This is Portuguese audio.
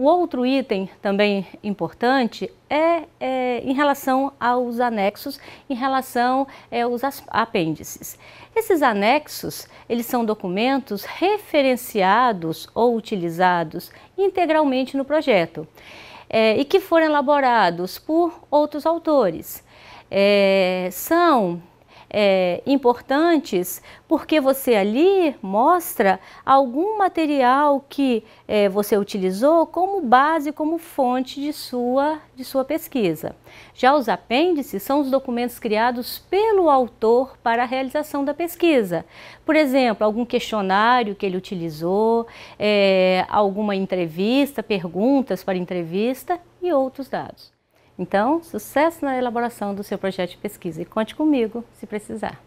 O outro item também importante é, é, em relação aos anexos, em relação é, aos apêndices. Esses anexos, eles são documentos referenciados ou utilizados integralmente no projeto é, e que foram elaborados por outros autores. É, são é, importantes, porque você ali mostra algum material que é, você utilizou como base, como fonte de sua, de sua pesquisa. Já os apêndices são os documentos criados pelo autor para a realização da pesquisa. Por exemplo, algum questionário que ele utilizou, é, alguma entrevista, perguntas para entrevista e outros dados. Então, sucesso na elaboração do seu projeto de pesquisa e conte comigo se precisar.